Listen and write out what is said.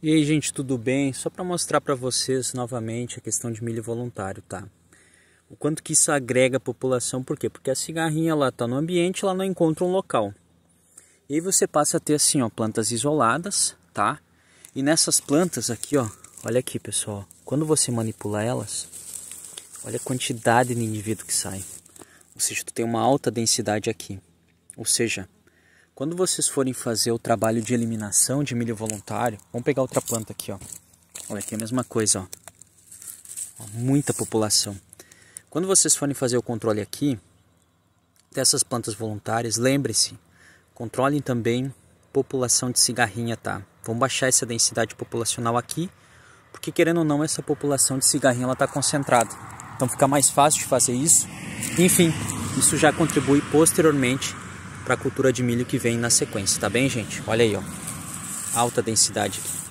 E aí, gente, tudo bem? Só para mostrar para vocês novamente a questão de milho voluntário, tá? O quanto que isso agrega a população, por quê? Porque a cigarrinha lá tá no ambiente, ela não encontra um local. E aí você passa a ter assim, ó, plantas isoladas, tá? E nessas plantas aqui, ó, olha aqui, pessoal. Quando você manipula elas, olha a quantidade de indivíduo que sai. Ou seja, tu tem uma alta densidade aqui. Ou seja, quando vocês forem fazer o trabalho de eliminação de milho voluntário, vamos pegar outra planta aqui, ó. Olha, aqui é a mesma coisa, ó. ó muita população. Quando vocês forem fazer o controle aqui dessas plantas voluntárias, lembre-se, controlem também população de cigarrinha, tá? Vamos baixar essa densidade populacional aqui, porque querendo ou não, essa população de cigarrinha está concentrada. Então fica mais fácil de fazer isso. Enfim, isso já contribui posteriormente para a cultura de milho que vem na sequência, tá bem, gente? Olha aí, ó. Alta densidade aqui.